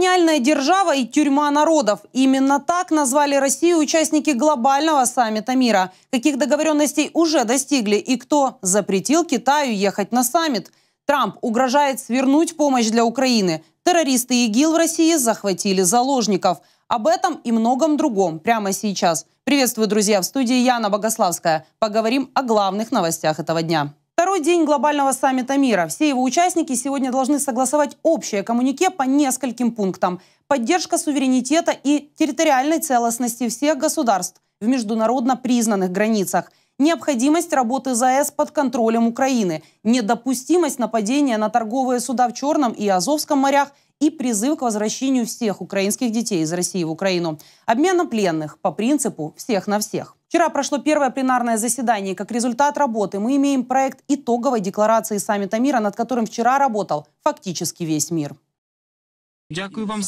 Колониальная держава и тюрьма народов. Именно так назвали Россию участники глобального саммита мира. Каких договоренностей уже достигли и кто запретил Китаю ехать на саммит? Трамп угрожает свернуть помощь для Украины. Террористы ИГИЛ в России захватили заложников. Об этом и многом другом прямо сейчас. Приветствую, друзья, в студии Яна Богославская. Поговорим о главных новостях этого дня. Второй день глобального саммита мира. Все его участники сегодня должны согласовать общее коммунике по нескольким пунктам. Поддержка суверенитета и территориальной целостности всех государств в международно признанных границах. Необходимость работы ЗАЭС под контролем Украины. Недопустимость нападения на торговые суда в Черном и Азовском морях и призыв к возвращению всех украинских детей из России в Украину. Обмена пленных по принципу «всех на всех». Вчера прошло первое пленарное заседание. Как результат работы мы имеем проект итоговой декларации саммита мира, над которым вчера работал фактически весь мир.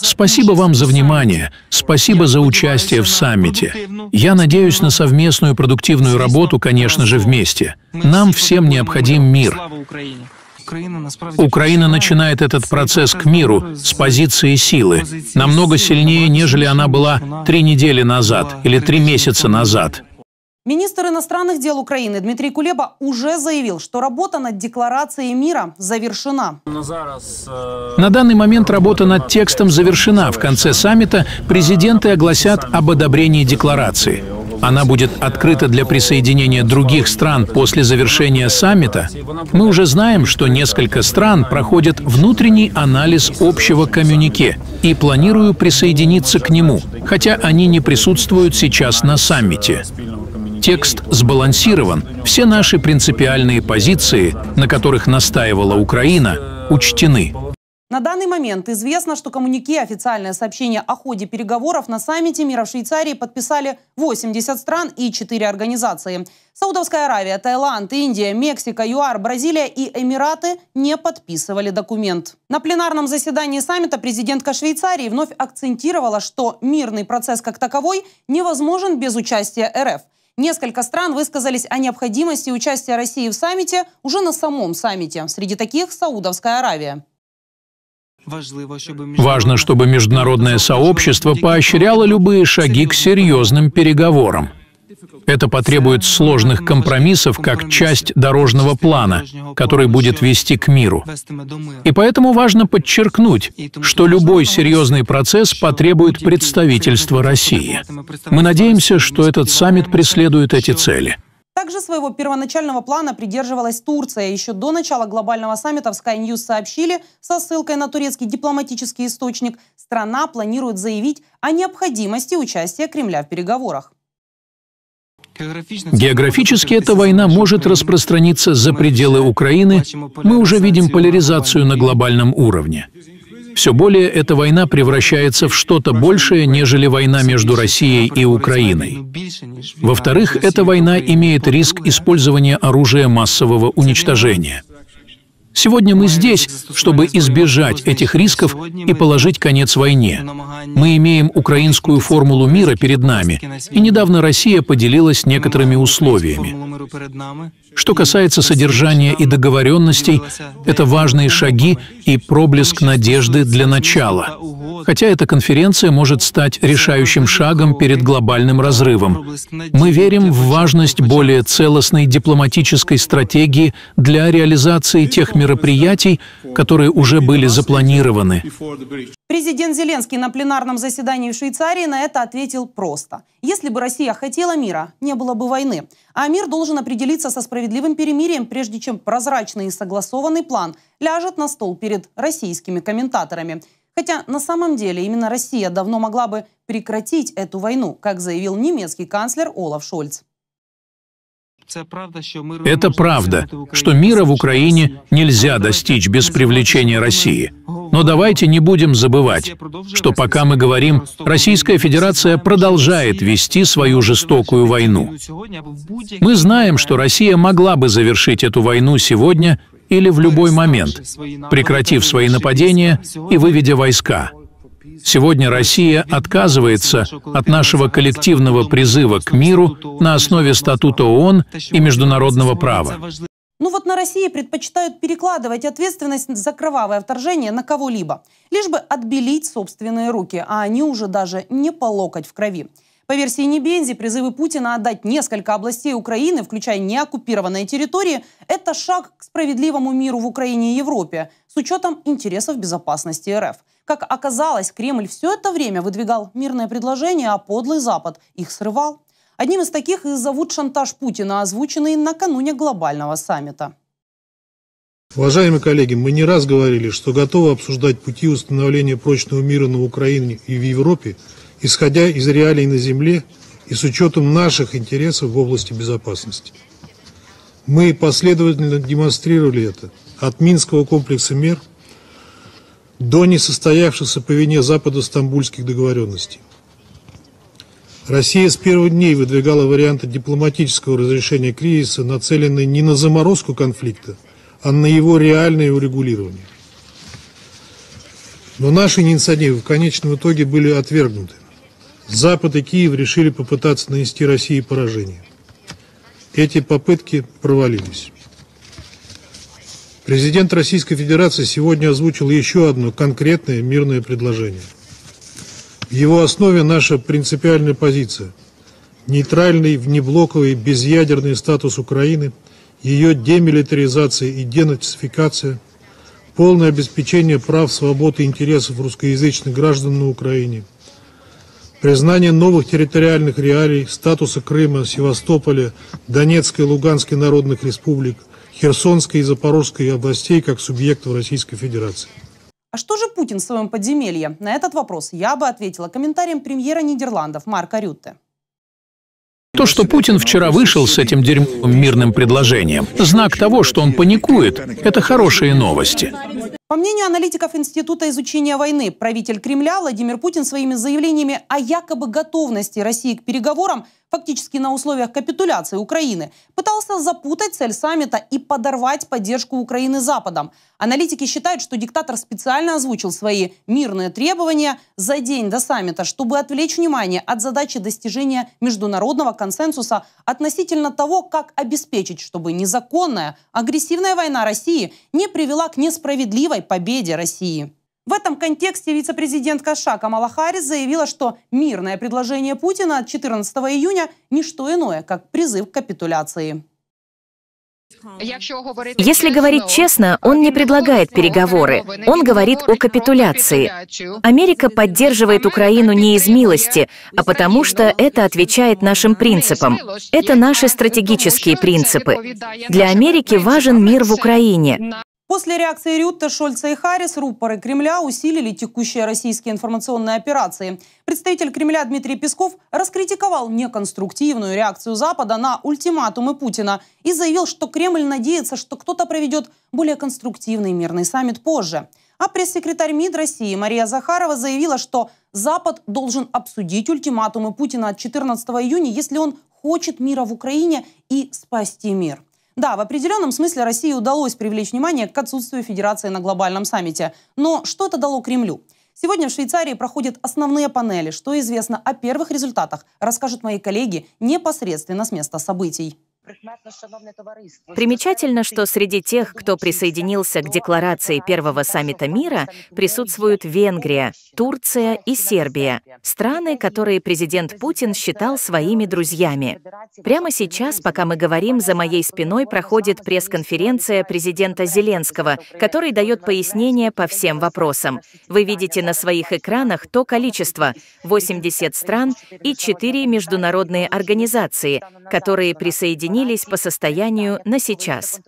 Спасибо вам за внимание. Спасибо за участие в саммите. Я надеюсь на совместную продуктивную работу, конечно же, вместе. Нам всем необходим мир. Украина начинает этот процесс к миру с позиции силы, намного сильнее, нежели она была три недели назад или три месяца назад. Министр иностранных дел Украины Дмитрий Кулеба уже заявил, что работа над декларацией мира завершена. На данный момент работа над текстом завершена. В конце саммита президенты огласят об одобрении декларации она будет открыта для присоединения других стран после завершения саммита, мы уже знаем, что несколько стран проходят внутренний анализ общего коммюнике и планируют присоединиться к нему, хотя они не присутствуют сейчас на саммите. Текст сбалансирован, все наши принципиальные позиции, на которых настаивала Украина, учтены. На данный момент известно, что коммунике официальное сообщение о ходе переговоров на саммите мира в Швейцарии подписали 80 стран и 4 организации. Саудовская Аравия, Таиланд, Индия, Мексика, ЮАР, Бразилия и Эмираты не подписывали документ. На пленарном заседании саммита президентка Швейцарии вновь акцентировала, что мирный процесс как таковой невозможен без участия РФ. Несколько стран высказались о необходимости участия России в саммите уже на самом саммите. Среди таких Саудовская Аравия. Важно, чтобы международное сообщество поощряло любые шаги к серьезным переговорам. Это потребует сложных компромиссов как часть дорожного плана, который будет вести к миру. И поэтому важно подчеркнуть, что любой серьезный процесс потребует представительства России. Мы надеемся, что этот саммит преследует эти цели. Также своего первоначального плана придерживалась Турция. Еще до начала глобального саммита в Sky News сообщили со ссылкой на турецкий дипломатический источник, страна планирует заявить о необходимости участия Кремля в переговорах. Географически эта война может распространиться за пределы Украины. Мы уже видим поляризацию на глобальном уровне. Все более эта война превращается в что-то большее, нежели война между Россией и Украиной. Во-вторых, эта война имеет риск использования оружия массового уничтожения. Сегодня мы здесь, чтобы избежать этих рисков и положить конец войне. Мы имеем украинскую формулу мира перед нами, и недавно Россия поделилась некоторыми условиями. Что касается содержания и договоренностей, это важные шаги и проблеск надежды для начала. Хотя эта конференция может стать решающим шагом перед глобальным разрывом. Мы верим в важность более целостной дипломатической стратегии для реализации тех мероприятий, которые уже были запланированы. Президент Зеленский на пленарном заседании в Швейцарии на это ответил просто. Если бы Россия хотела мира, не было бы войны. А мир должен определиться со справедливым перемирием, прежде чем прозрачный и согласованный план ляжет на стол перед российскими комментаторами. Хотя на самом деле именно Россия давно могла бы прекратить эту войну, как заявил немецкий канцлер Олаф Шольц. Это правда, что мира в Украине нельзя достичь без привлечения России. Но давайте не будем забывать, что пока мы говорим, Российская Федерация продолжает вести свою жестокую войну. Мы знаем, что Россия могла бы завершить эту войну сегодня или в любой момент, прекратив свои нападения и выведя войска. Сегодня Россия отказывается от нашего коллективного призыва к миру на основе статута ООН и международного права. Ну вот на России предпочитают перекладывать ответственность за кровавое вторжение на кого-либо, лишь бы отбелить собственные руки, а они уже даже не по локоть в крови. По версии Небензи, призывы Путина отдать несколько областей Украины, включая неоккупированные территории, это шаг к справедливому миру в Украине и Европе с учетом интересов безопасности РФ. Как оказалось, Кремль все это время выдвигал мирное предложение, а подлый Запад их срывал. Одним из таких и зовут шантаж Путина, озвученный накануне глобального саммита. Уважаемые коллеги, мы не раз говорили, что готовы обсуждать пути установления прочного мира на Украине и в Европе, исходя из реалий на земле и с учетом наших интересов в области безопасности. Мы последовательно демонстрировали это от Минского комплекса мер до несостоявшихся по вине Запада стамбульских договоренностей. Россия с первых дней выдвигала варианты дипломатического разрешения кризиса, нацеленные не на заморозку конфликта, а на его реальное урегулирование. Но наши инициативы в конечном итоге были отвергнуты. Запад и Киев решили попытаться нанести России поражение. Эти попытки провалились. Президент Российской Федерации сегодня озвучил еще одно конкретное мирное предложение – в его основе наша принципиальная позиция – нейтральный, внеблоковый, безъядерный статус Украины, ее демилитаризация и денацификация, полное обеспечение прав, свобод и интересов русскоязычных граждан на Украине, признание новых территориальных реалий, статуса Крыма, Севастополя, Донецкой Луганской народных республик, Херсонской и Запорожской областей как субъектов Российской Федерации. А что же Путин в своем подземелье? На этот вопрос я бы ответила комментарием премьера Нидерландов Марка Рютте. То, что Путин вчера вышел с этим дерьмовым мирным предложением, знак того, что он паникует, это хорошие новости. По мнению аналитиков Института изучения войны, правитель Кремля Владимир Путин своими заявлениями о якобы готовности России к переговорам – фактически на условиях капитуляции Украины, пытался запутать цель саммита и подорвать поддержку Украины Западом. Аналитики считают, что диктатор специально озвучил свои мирные требования за день до саммита, чтобы отвлечь внимание от задачи достижения международного консенсуса относительно того, как обеспечить, чтобы незаконная агрессивная война России не привела к несправедливой победе России. В этом контексте вице-президент США Камала Харрис заявила, что мирное предложение Путина от 14 июня – ничто иное, как призыв к капитуляции. Если говорить честно, он не предлагает переговоры. Он говорит о капитуляции. Америка поддерживает Украину не из милости, а потому что это отвечает нашим принципам. Это наши стратегические принципы. Для Америки важен мир в Украине. После реакции Рютта, Шольца и Харрис рупоры Кремля усилили текущие российские информационные операции. Представитель Кремля Дмитрий Песков раскритиковал неконструктивную реакцию Запада на ультиматумы Путина и заявил, что Кремль надеется, что кто-то проведет более конструктивный мирный саммит позже. А пресс-секретарь МИД России Мария Захарова заявила, что Запад должен обсудить ультиматумы Путина от 14 июня, если он хочет мира в Украине и спасти мир. Да, в определенном смысле России удалось привлечь внимание к отсутствию Федерации на глобальном саммите. Но что это дало Кремлю? Сегодня в Швейцарии проходят основные панели. Что известно о первых результатах, расскажут мои коллеги непосредственно с места событий. Примечательно, что среди тех, кто присоединился к декларации первого саммита мира, присутствуют Венгрия, Турция и Сербия, страны, которые президент Путин считал своими друзьями. Прямо сейчас, пока мы говорим, за моей спиной проходит пресс-конференция президента Зеленского, который дает пояснения по всем вопросам. Вы видите на своих экранах то количество — 80 стран и 4 международные организации, которые присоединились изменились по состоянию на сейчас.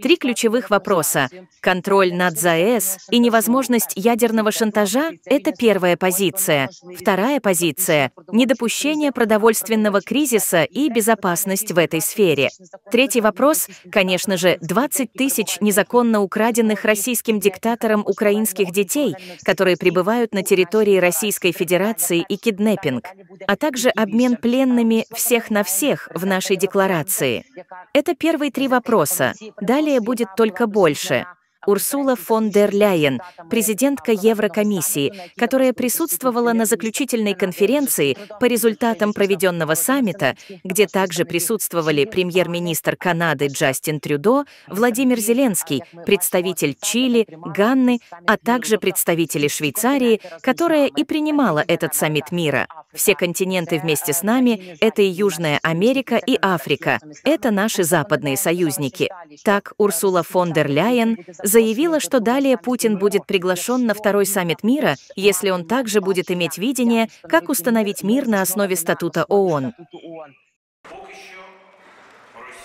Три ключевых вопроса — контроль над ЗАЭС и невозможность ядерного шантажа — это первая позиция. Вторая позиция — недопущение продовольственного кризиса и безопасность в этой сфере. Третий вопрос — конечно же, 20 тысяч незаконно украденных российским диктатором украинских детей, которые пребывают на территории Российской Федерации и киднеппинг, а также обмен пленными всех на всех в нашей декларации лекции. Это первые три вопроса. Далее будет только больше. Урсула фон дер Ляйен, президентка Еврокомиссии, которая присутствовала на заключительной конференции по результатам проведенного саммита, где также присутствовали премьер-министр Канады Джастин Трюдо, Владимир Зеленский, представитель Чили, Ганны, а также представители Швейцарии, которая и принимала этот саммит мира. Все континенты вместе с нами — это и Южная Америка, и Африка. Это наши западные союзники. Так Урсула фон дер Ляйен заявила, что далее Путин будет приглашен на второй саммит мира, если он также будет иметь видение, как установить мир на основе статута ООН.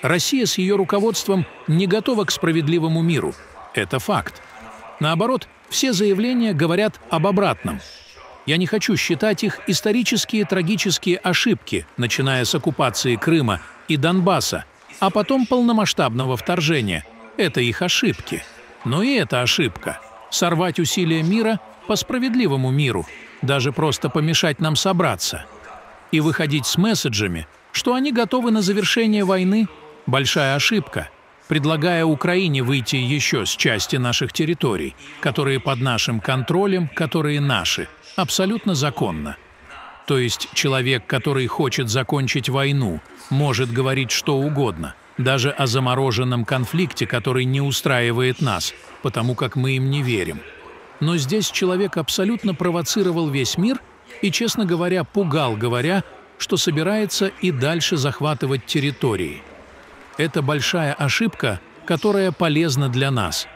Россия с ее руководством не готова к справедливому миру. Это факт. Наоборот, все заявления говорят об обратном. Я не хочу считать их исторические трагические ошибки, начиная с оккупации Крыма и Донбасса, а потом полномасштабного вторжения. Это их ошибки. Но и это ошибка. Сорвать усилия мира по справедливому миру, даже просто помешать нам собраться. И выходить с месседжами, что они готовы на завершение войны – большая ошибка, предлагая Украине выйти еще с части наших территорий, которые под нашим контролем, которые наши, абсолютно законно. То есть человек, который хочет закончить войну, может говорить что угодно – даже о замороженном конфликте, который не устраивает нас, потому как мы им не верим. Но здесь человек абсолютно провоцировал весь мир и, честно говоря, пугал, говоря, что собирается и дальше захватывать территории. Это большая ошибка, которая полезна для нас.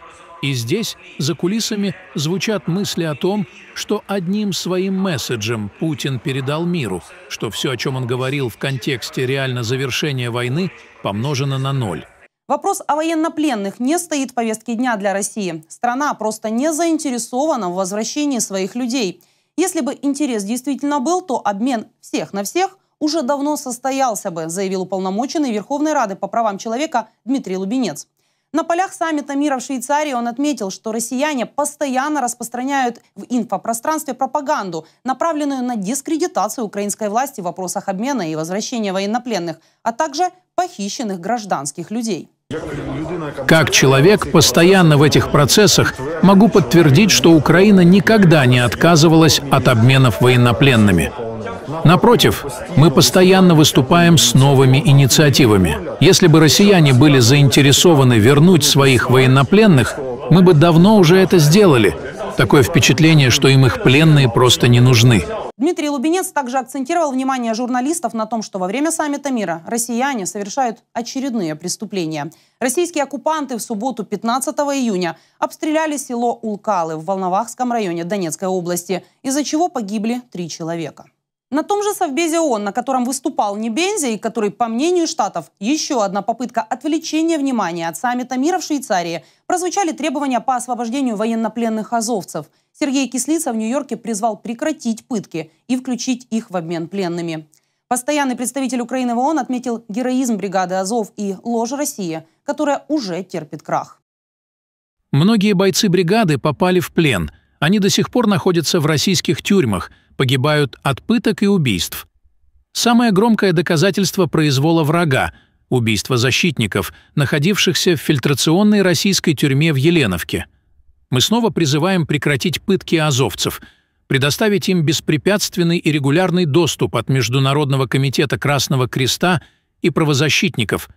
И здесь, за кулисами, звучат мысли о том, что одним своим месседжем Путин передал миру, что все, о чем он говорил в контексте реально завершения войны, помножено на ноль. Вопрос о военнопленных не стоит в повестке дня для России. Страна просто не заинтересована в возвращении своих людей. Если бы интерес действительно был, то обмен всех на всех уже давно состоялся бы, заявил уполномоченный Верховной Рады по правам человека Дмитрий Лубенец. На полях саммита мира в Швейцарии он отметил, что россияне постоянно распространяют в инфопространстве пропаганду, направленную на дискредитацию украинской власти в вопросах обмена и возвращения военнопленных, а также похищенных гражданских людей. Как человек, постоянно в этих процессах, могу подтвердить, что Украина никогда не отказывалась от обменов военнопленными. Напротив, мы постоянно выступаем с новыми инициативами. Если бы россияне были заинтересованы вернуть своих военнопленных, мы бы давно уже это сделали. Такое впечатление, что им их пленные просто не нужны. Дмитрий Лубинец также акцентировал внимание журналистов на том, что во время саммита мира россияне совершают очередные преступления. Российские оккупанты в субботу 15 июня обстреляли село Улкалы в Волновахском районе Донецкой области, из-за чего погибли три человека. На том же Совбезе ООН, на котором выступал Небензи, и который, по мнению Штатов, еще одна попытка отвлечения внимания от саммита мира в Швейцарии, прозвучали требования по освобождению военнопленных азовцев. Сергей Кислица в Нью-Йорке призвал прекратить пытки и включить их в обмен пленными. Постоянный представитель Украины в ООН отметил героизм бригады «Азов» и ложь России, которая уже терпит крах. Многие бойцы бригады попали в плен. Они до сих пор находятся в российских тюрьмах – погибают от пыток и убийств. Самое громкое доказательство произвола врага – убийство защитников, находившихся в фильтрационной российской тюрьме в Еленовке. Мы снова призываем прекратить пытки азовцев, предоставить им беспрепятственный и регулярный доступ от Международного комитета Красного Креста и правозащитников,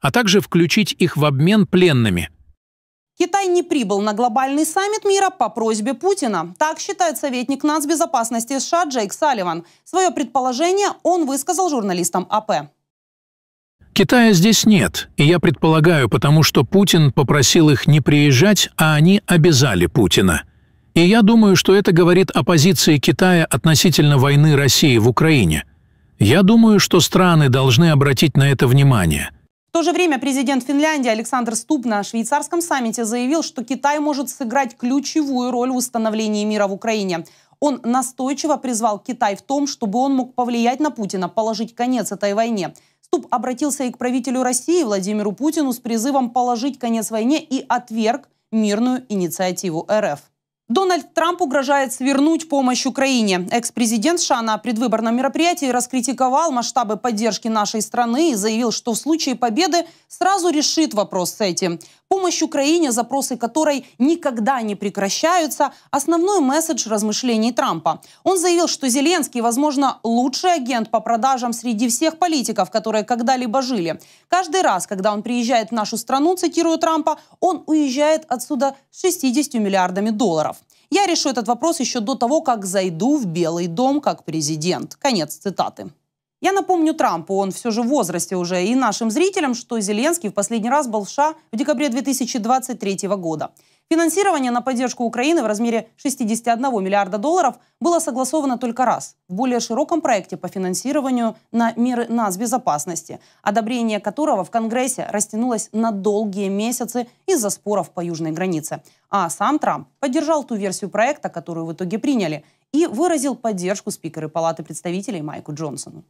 а также включить их в обмен пленными – Китай не прибыл на глобальный саммит мира по просьбе Путина. Так считает советник нацбезопасности США Джейк Салливан. Свое предположение он высказал журналистам АП. Китая здесь нет, и я предполагаю, потому что Путин попросил их не приезжать, а они обязали Путина. И я думаю, что это говорит о позиции Китая относительно войны России в Украине. Я думаю, что страны должны обратить на это внимание. В то же время президент Финляндии Александр Ступ на швейцарском саммите заявил, что Китай может сыграть ключевую роль в установлении мира в Украине. Он настойчиво призвал Китай в том, чтобы он мог повлиять на Путина, положить конец этой войне. Ступ обратился и к правителю России Владимиру Путину с призывом положить конец войне и отверг мирную инициативу РФ. Дональд Трамп угрожает свернуть помощь Украине. Экс-президент США на предвыборном мероприятии раскритиковал масштабы поддержки нашей страны и заявил, что в случае победы сразу решит вопрос с этим. Помощь Украине, запросы которой никогда не прекращаются, основной месседж размышлений Трампа. Он заявил, что Зеленский, возможно, лучший агент по продажам среди всех политиков, которые когда-либо жили. Каждый раз, когда он приезжает в нашу страну, цитирую Трампа, он уезжает отсюда с 60 миллиардами долларов. Я решу этот вопрос еще до того, как зайду в Белый дом как президент. Конец цитаты. Я напомню Трампу, он все же в возрасте уже, и нашим зрителям, что Зеленский в последний раз был в США в декабре 2023 года. Финансирование на поддержку Украины в размере 61 миллиарда долларов было согласовано только раз в более широком проекте по финансированию на меры нацбезопасности, одобрение которого в Конгрессе растянулось на долгие месяцы из-за споров по южной границе. А сам Трамп поддержал ту версию проекта, которую в итоге приняли, и выразил поддержку спикеры Палаты представителей Майку Джонсону.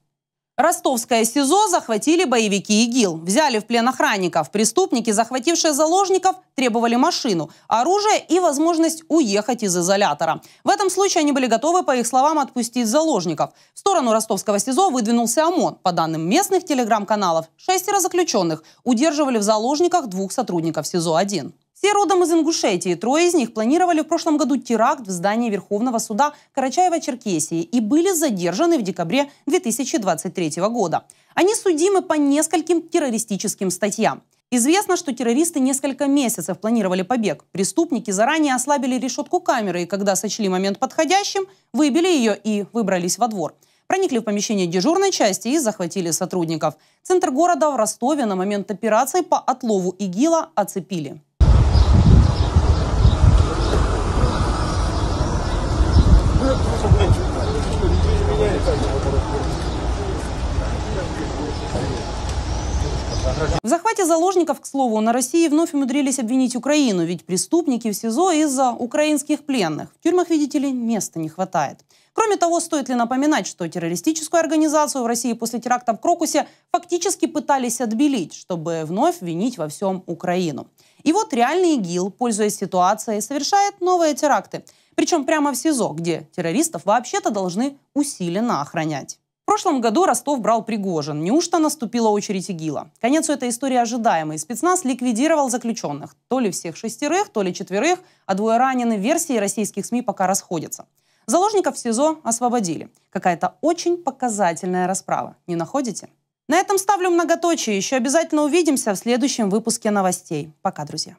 Ростовское СИЗО захватили боевики ИГИЛ. Взяли в плен охранников. Преступники, захватившие заложников, требовали машину, оружие и возможность уехать из изолятора. В этом случае они были готовы, по их словам, отпустить заложников. В сторону ростовского СИЗО выдвинулся ОМОН. По данным местных телеграм-каналов, шестеро заключенных удерживали в заложниках двух сотрудников СИЗО-1. Все родом из Ингушетии. Трое из них планировали в прошлом году теракт в здании Верховного суда Карачаева-Черкесии и были задержаны в декабре 2023 года. Они судимы по нескольким террористическим статьям. Известно, что террористы несколько месяцев планировали побег. Преступники заранее ослабили решетку камеры и, когда сочли момент подходящим, выбили ее и выбрались во двор проникли в помещение дежурной части и захватили сотрудников. Центр города в Ростове на момент операции по отлову ИГИЛа оцепили. В захвате заложников, к слову, на России вновь умудрились обвинить Украину, ведь преступники в СИЗО из-за украинских пленных. В тюрьмах, видите ли, места не хватает. Кроме того, стоит ли напоминать, что террористическую организацию в России после теракта в Крокусе фактически пытались отбелить, чтобы вновь винить во всем Украину. И вот реальный ИГИЛ, пользуясь ситуацией, совершает новые теракты. Причем прямо в СИЗО, где террористов вообще-то должны усиленно охранять. В прошлом году Ростов брал Пригожин. Неужто наступила очередь ИГИЛа? Конец у этой истории ожидаемый. Спецназ ликвидировал заключенных. То ли всех шестерых, то ли четверых, а двое ранены. Версии российских СМИ пока расходятся. Заложников в СИЗО освободили. Какая-то очень показательная расправа. Не находите? На этом ставлю многоточие. Еще обязательно увидимся в следующем выпуске новостей. Пока, друзья.